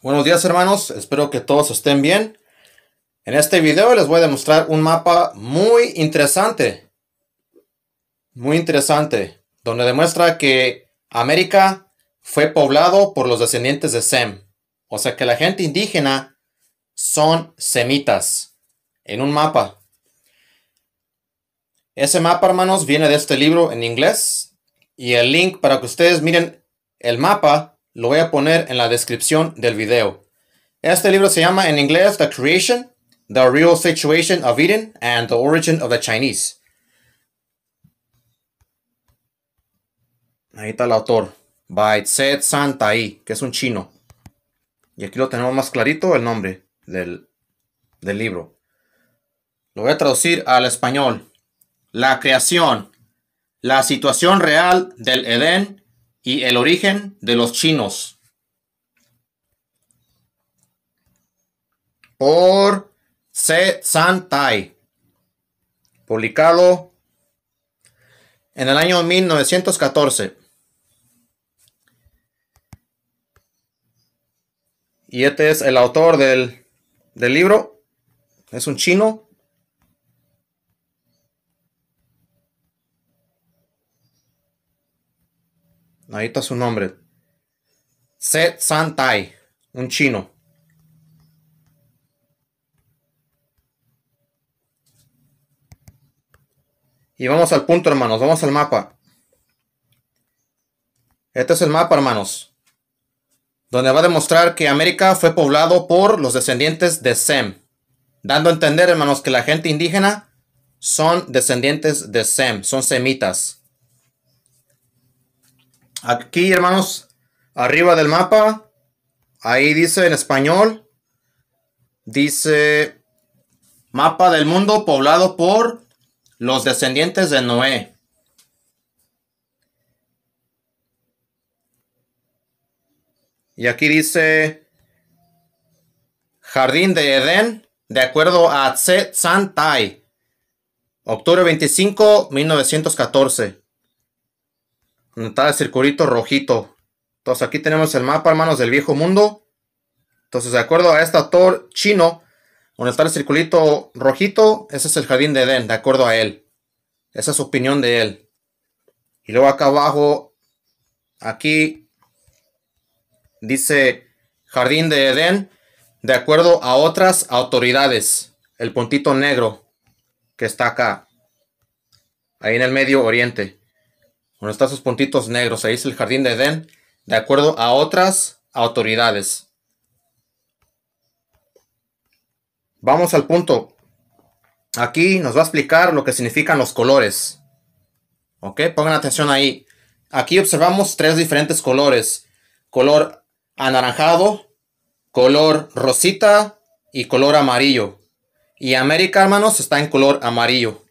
Buenos días hermanos, espero que todos estén bien. En este video les voy a demostrar un mapa muy interesante. Muy interesante, donde demuestra que América fue poblado por los descendientes de Sem. O sea que la gente indígena son semitas en un mapa. Ese mapa, hermanos, viene de este libro en inglés. Y el link para que ustedes miren el mapa lo voy a poner en la descripción del video. Este libro se llama en inglés The Creation, The Real Situation of Eden, and The Origin of the Chinese. Ahí está el autor. Zed Santai, que es un chino. Y aquí lo tenemos más clarito el nombre del, del libro. Lo voy a traducir al español. La creación, la situación real del Edén y el origen de los chinos. Por Se Tai. Publicado en el año 1914. Y este es el autor del libro. Es un chino. Ahí está su nombre. Set Santai, un chino. Y vamos al punto, hermanos. Vamos al mapa. Este es el mapa, hermanos. Donde va a demostrar que América fue poblado por los descendientes de Sem. Dando a entender, hermanos, que la gente indígena son descendientes de Sem, son semitas. Aquí, hermanos, arriba del mapa, ahí dice en español, dice mapa del mundo poblado por los descendientes de Noé. Y aquí dice Jardín de Edén, de acuerdo a Tse San Tai, octubre 25, 1914. Está el circulito rojito. Entonces aquí tenemos el mapa, hermanos, del viejo mundo. Entonces, de acuerdo a este autor chino, donde está el circulito rojito, ese es el jardín de Edén, de acuerdo a él. Esa es su opinión de él. Y luego acá abajo, aquí dice jardín de Edén, de acuerdo a otras autoridades. El puntito negro que está acá, ahí en el Medio Oriente donde están sus puntitos negros. Ahí es el jardín de Edén, de acuerdo a otras autoridades. Vamos al punto. Aquí nos va a explicar lo que significan los colores. ¿Ok? Pongan atención ahí. Aquí observamos tres diferentes colores. Color anaranjado, color rosita y color amarillo. Y América, hermanos, está en color amarillo.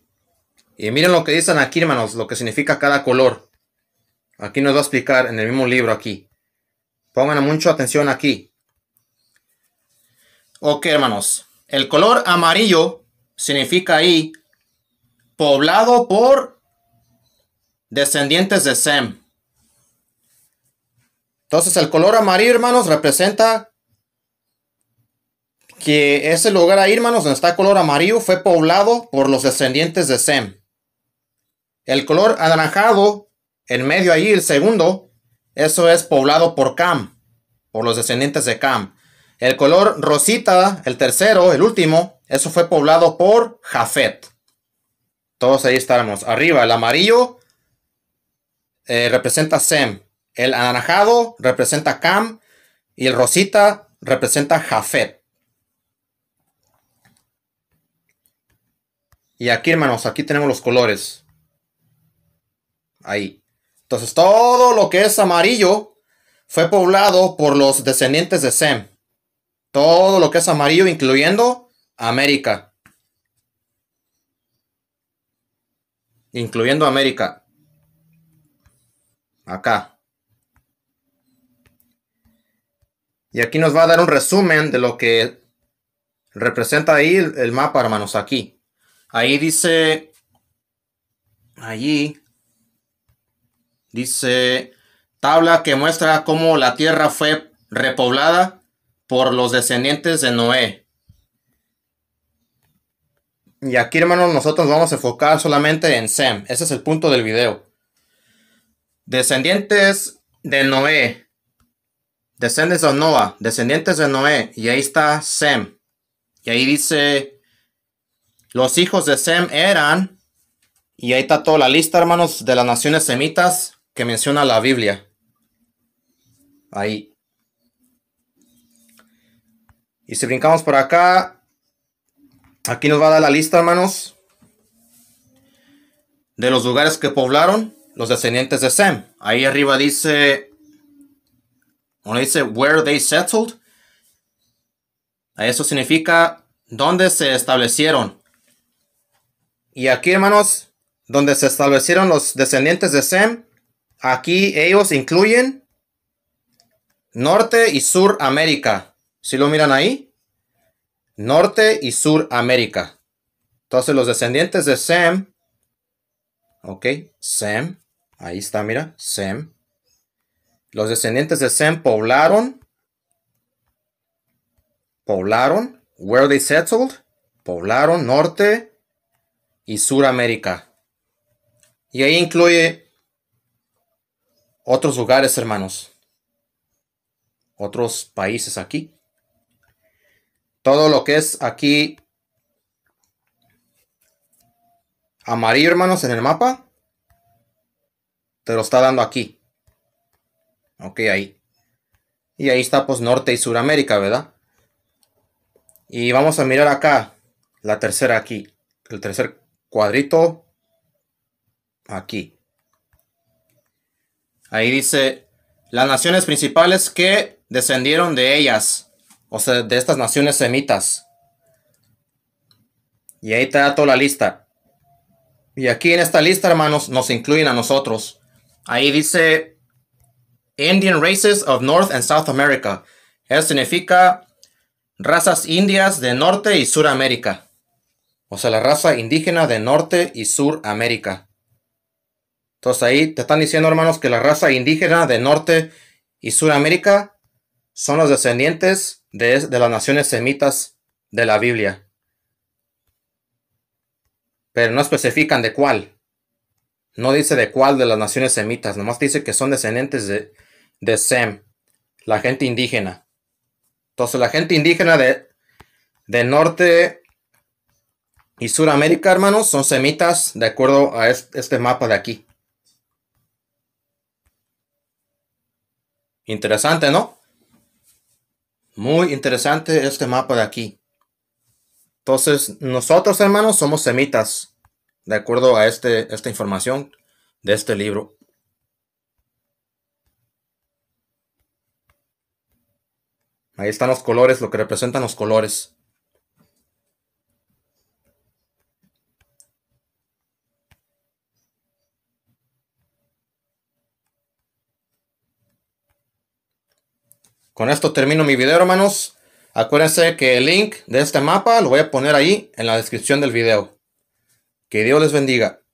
Y miren lo que dicen aquí, hermanos, lo que significa cada color. Aquí nos va a explicar en el mismo libro aquí. Pongan mucha atención aquí. Ok, hermanos. El color amarillo significa ahí poblado por descendientes de Sem. Entonces el color amarillo, hermanos, representa que ese lugar ahí, hermanos, donde está el color amarillo, fue poblado por los descendientes de Sem. El color anaranjado en medio ahí, el segundo, eso es poblado por Cam, por los descendientes de Cam. El color rosita, el tercero, el último, eso fue poblado por Jafet. Todos ahí estábamos. Arriba, el amarillo eh, representa Sem. El anaranjado representa Cam. Y el rosita representa Jafet. Y aquí, hermanos, aquí tenemos los colores ahí. Entonces todo lo que es amarillo fue poblado por los descendientes de Sem. Todo lo que es amarillo, incluyendo América. Incluyendo América. Acá. Y aquí nos va a dar un resumen de lo que representa ahí el mapa, hermanos, aquí. Ahí dice, allí, Dice, tabla que muestra cómo la tierra fue repoblada por los descendientes de Noé. Y aquí, hermanos, nosotros vamos a enfocar solamente en Sem. Ese es el punto del video. Descendientes de Noé. Descendientes de Noah. Descendientes de Noé. Y ahí está Sem. Y ahí dice, los hijos de Sem eran... Y ahí está toda la lista, hermanos, de las naciones semitas que menciona la Biblia. Ahí. Y si brincamos por acá, aquí nos va a dar la lista, hermanos, de los lugares que poblaron los descendientes de Sem. Ahí arriba dice, bueno dice, where they settled. Eso significa dónde se establecieron. Y aquí, hermanos, donde se establecieron los descendientes de Sem, Aquí ellos incluyen Norte y Sur América. Si lo miran ahí, Norte y Sur América. Entonces los descendientes de Sam. ok, Sem, ahí está, mira, Sem. Los descendientes de Sam poblaron, poblaron, where they settled, poblaron Norte y Sur América. Y ahí incluye otros lugares, hermanos, otros países aquí. Todo lo que es aquí amarillo, hermanos, en el mapa, te lo está dando aquí. Ok, ahí. Y ahí está pues Norte y Suramérica, ¿verdad? Y vamos a mirar acá, la tercera aquí, el tercer cuadrito aquí. Ahí dice, las naciones principales que descendieron de ellas, o sea, de estas naciones semitas. Y ahí está toda la lista. Y aquí en esta lista, hermanos, nos incluyen a nosotros. Ahí dice Indian Races of North and South America. Eso significa razas indias de Norte y Suramérica. O sea, la raza indígena de Norte y Suramérica. Entonces ahí te están diciendo, hermanos, que la raza indígena de Norte y Sudamérica son los descendientes de, las naciones semitas de la Biblia. Pero no especifican de cuál. No dice de cuál de las naciones semitas, nomás dice que son descendientes de, de Sem, la gente indígena. Entonces la gente indígena de, de Norte y Suramérica, hermanos, son semitas de acuerdo a este mapa de aquí. Interesante, ¿no? Muy interesante este mapa de aquí. Entonces, nosotros, hermanos, somos semitas, de acuerdo a este, esta información de este libro. Ahí están los colores, lo que representan los colores. Con esto termino mi video, hermanos. Acuérdense que el link de este mapa lo voy a poner ahí en la descripción del video. Que Dios les bendiga.